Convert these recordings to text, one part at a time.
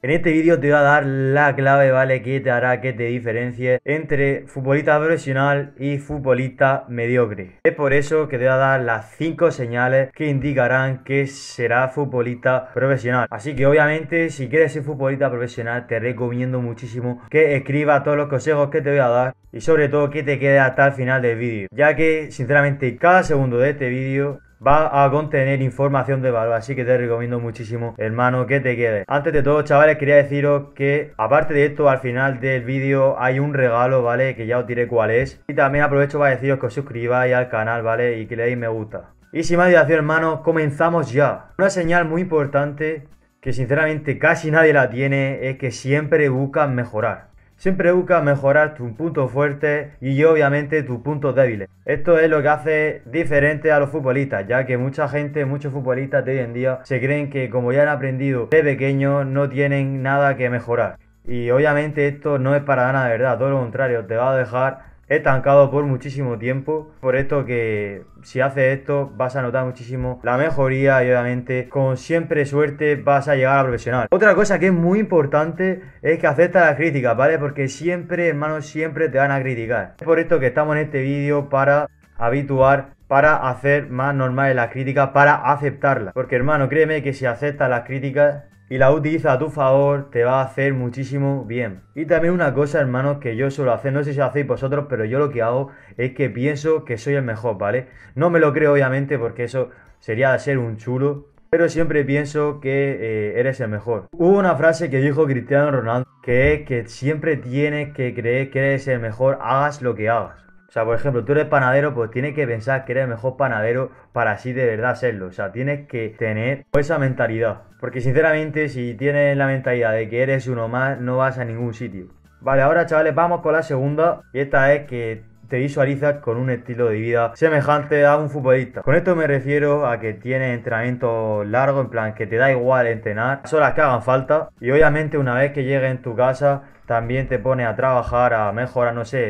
En este vídeo te voy a dar la clave, ¿vale? Que te hará que te diferencie entre futbolista profesional y futbolista mediocre. Es por eso que te voy a dar las 5 señales que indicarán que será futbolista profesional. Así que obviamente si quieres ser futbolista profesional te recomiendo muchísimo que escriba todos los consejos que te voy a dar y sobre todo que te quede hasta el final del vídeo. Ya que sinceramente cada segundo de este vídeo va a contener información de valor, así que te recomiendo muchísimo, hermano, que te quedes. Antes de todo, chavales, quería deciros que aparte de esto, al final del vídeo hay un regalo, ¿vale? Que ya os diré cuál es. Y también aprovecho para deciros que os suscribáis al canal, ¿vale? Y que le deis me gusta. Y sin más dilación, hermano, comenzamos ya. Una señal muy importante que sinceramente casi nadie la tiene es que siempre buscan mejorar. Siempre busca mejorar tus puntos fuertes y obviamente tus puntos débiles. Esto es lo que hace diferente a los futbolistas, ya que mucha gente, muchos futbolistas de hoy en día se creen que como ya han aprendido de pequeño no tienen nada que mejorar. Y obviamente esto no es para nada verdad, todo lo contrario, te va a dejar estancado por muchísimo tiempo. Por esto que si haces esto vas a notar muchísimo la mejoría y obviamente con siempre suerte vas a llegar a profesional. Otra cosa que es muy importante es que acepta las críticas, ¿vale? Porque siempre, hermanos siempre te van a criticar. Es por esto que estamos en este vídeo para habituar para hacer más normales las críticas, para aceptarlas. Porque hermano, créeme que si aceptas las críticas y las utilizas a tu favor, te va a hacer muchísimo bien. Y también una cosa, hermano, que yo suelo hacer, no sé si lo hacéis vosotros, pero yo lo que hago es que pienso que soy el mejor, ¿vale? No me lo creo, obviamente, porque eso sería ser un chulo. Pero siempre pienso que eh, eres el mejor. Hubo una frase que dijo Cristiano Ronaldo, que es que siempre tienes que creer que eres el mejor, hagas lo que hagas. O sea, por ejemplo, tú eres panadero, pues tienes que pensar que eres el mejor panadero para así de verdad serlo. O sea, tienes que tener esa mentalidad. Porque sinceramente, si tienes la mentalidad de que eres uno más, no vas a ningún sitio. Vale, ahora chavales, vamos con la segunda. Y esta es que te visualizas con un estilo de vida semejante a un futbolista. Con esto me refiero a que tienes entrenamiento largo, en plan que te da igual entrenar, son las que hagan falta y obviamente una vez que llegue en tu casa también te pones a trabajar, a mejorar, no sé,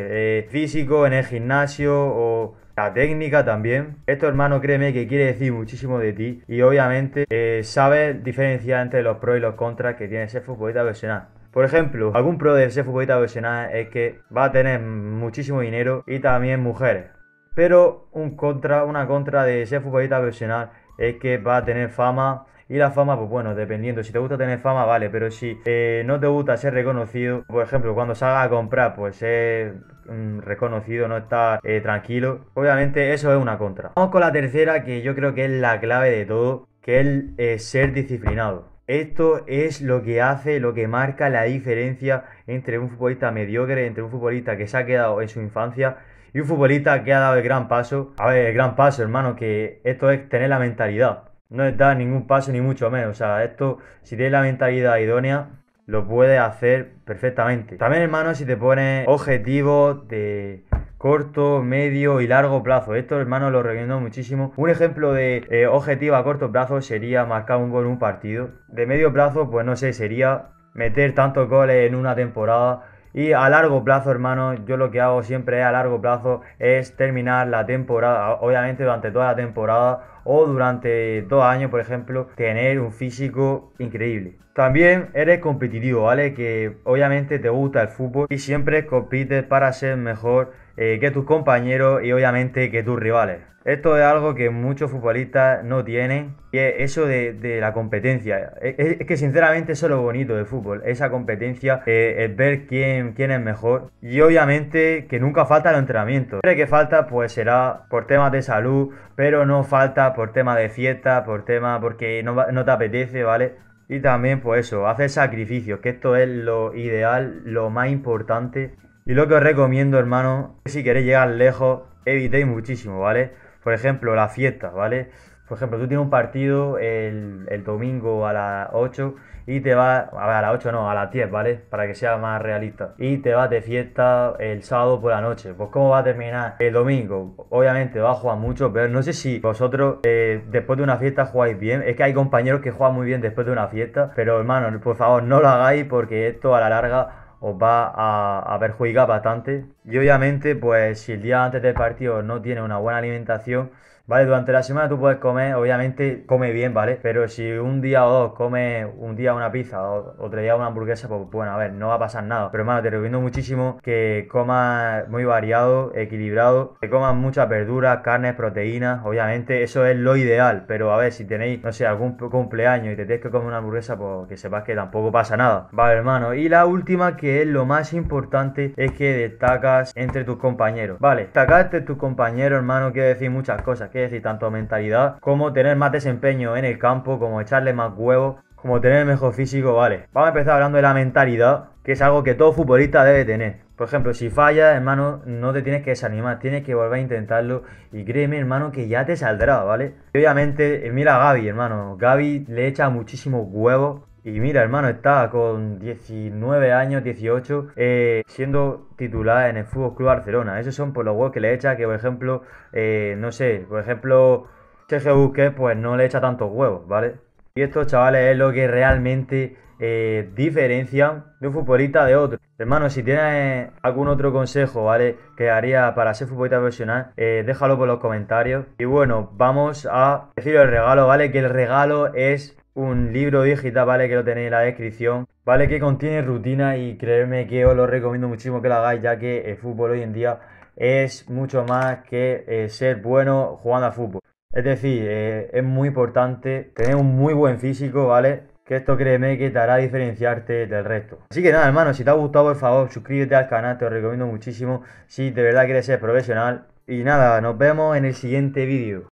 eh, físico en el gimnasio o la técnica también. Esto, hermano, créeme que quiere decir muchísimo de ti y obviamente eh, sabes diferenciar entre los pros y los contras que tiene ser futbolista profesional. Por ejemplo, algún pro de ser futbolista profesional es que va a tener muchísimo dinero y también mujeres. Pero un contra, una contra de ser futbolista profesional es que va a tener fama y la fama, pues bueno, dependiendo. Si te gusta tener fama, vale, pero si eh, no te gusta ser reconocido, por ejemplo, cuando salga a comprar, pues ser mm, reconocido, no estar eh, tranquilo, obviamente eso es una contra. Vamos con la tercera, que yo creo que es la clave de todo, que es eh, ser disciplinado. Esto es lo que hace, lo que marca la diferencia entre un futbolista mediocre, entre un futbolista que se ha quedado en su infancia y un futbolista que ha dado el gran paso. A ver, el gran paso, hermano, que esto es tener la mentalidad. No es dar ningún paso ni mucho menos. O sea, esto, si tienes la mentalidad idónea, lo puedes hacer perfectamente. También, hermano, si te pones objetivos de corto, medio y largo plazo. Esto, hermanos lo recomiendo muchísimo. Un ejemplo de eh, objetivo a corto plazo sería marcar un gol en un partido. De medio plazo, pues no sé, sería meter tantos goles en una temporada. Y a largo plazo, hermano, yo lo que hago siempre a largo plazo es terminar la temporada, obviamente durante toda la temporada o durante dos años, por ejemplo, tener un físico increíble. También eres competitivo, ¿vale? Que obviamente te gusta el fútbol y siempre compites para ser mejor eh, que tus compañeros y obviamente que tus rivales. Esto es algo que muchos futbolistas no tienen y es eso de, la competencia. Es, que sinceramente eso es lo bonito del fútbol, esa competencia, eh, es ver quién, quién es mejor y obviamente que nunca falta el entrenamiento. Siempre que falta pues será por temas de salud, pero no falta por temas de fiesta, por temas porque no, no te apetece, ¿vale? Y también, pues eso, hacer sacrificios, que esto es lo ideal, lo más importante y lo que os recomiendo, hermano, si queréis llegar lejos, evitéis muchísimo, ¿vale? Por ejemplo, las fiestas, ¿vale? Por ejemplo, tú tienes un partido el, domingo a las 8 y te vas, a, ver, a las 8 no, a las 10, ¿vale? Para que sea más realista. Y te vas de fiesta el sábado por la noche. Pues cómo va a terminar el domingo. Obviamente va a jugar mucho, pero no sé si vosotros eh, después de una fiesta jugáis bien. Es que hay compañeros que juegan muy bien después de una fiesta. Pero hermano, por favor, no lo hagáis porque esto a la larga os va a haber jugado bastante. Y obviamente, pues si el día antes del partido no tiene una buena alimentación, ¿vale? Durante la semana tú puedes comer, obviamente come bien, ¿vale? Pero si un día o dos comes un día una pizza o otro día una hamburguesa, pues bueno, a ver, no va a pasar nada. Pero hermano, te recomiendo muchísimo que comas muy variado, equilibrado, que comas muchas verduras, carnes, proteínas, obviamente eso es lo ideal, pero a ver, si tenéis, no sé, algún cumpleaños y te tienes que comer una hamburguesa, pues que sepas que tampoco pasa nada. Vale, hermano, y la última que es lo más importante es que destacas entre tus compañeros. Vale, destacar entre tus compañeros, hermano, quiere decir muchas cosas. Que y tanto mentalidad como tener más desempeño en el campo, como echarle más huevos, como tener mejor físico, vale. Vamos a empezar hablando de la mentalidad, que es algo que todo futbolista debe tener. Por ejemplo, si fallas, hermano, no te tienes que desanimar, tienes que volver a intentarlo. Y créeme, hermano, que ya te saldrá, ¿vale? obviamente, eh, mira a Gaby, hermano. Gaby le echa muchísimo huevos y mira, hermano, está con 19 años, 18, eh, siendo titular en el Fútbol Club Barcelona. Esos son por los huevos que le echa, que por ejemplo, eh, no sé, por ejemplo, Sergio Busquets, pues no le echa tantos huevos, ¿vale? Y estos chavales es lo que realmente eh, diferencia de un futbolista de otro. Hermano, si tienes algún otro consejo, ¿vale? Que haría para ser futbolista profesional, déjalo por los comentarios. Y bueno, vamos a decir el regalo, ¿vale? Que el regalo es un libro digital, ¿vale? Que lo tenéis en la descripción, ¿vale? Que contiene rutina y créeme que os lo recomiendo muchísimo que la hagáis, ya que el fútbol hoy en día es mucho más que eh, ser bueno jugando a fútbol. Es decir, eh, es muy importante tener un muy buen físico, ¿vale? Que esto créeme que te hará diferenciarte del resto. Así que nada, hermano, si te ha gustado, por favor, suscríbete al canal, te lo recomiendo muchísimo si de verdad quieres ser profesional. Y nada, nos vemos en el siguiente vídeo.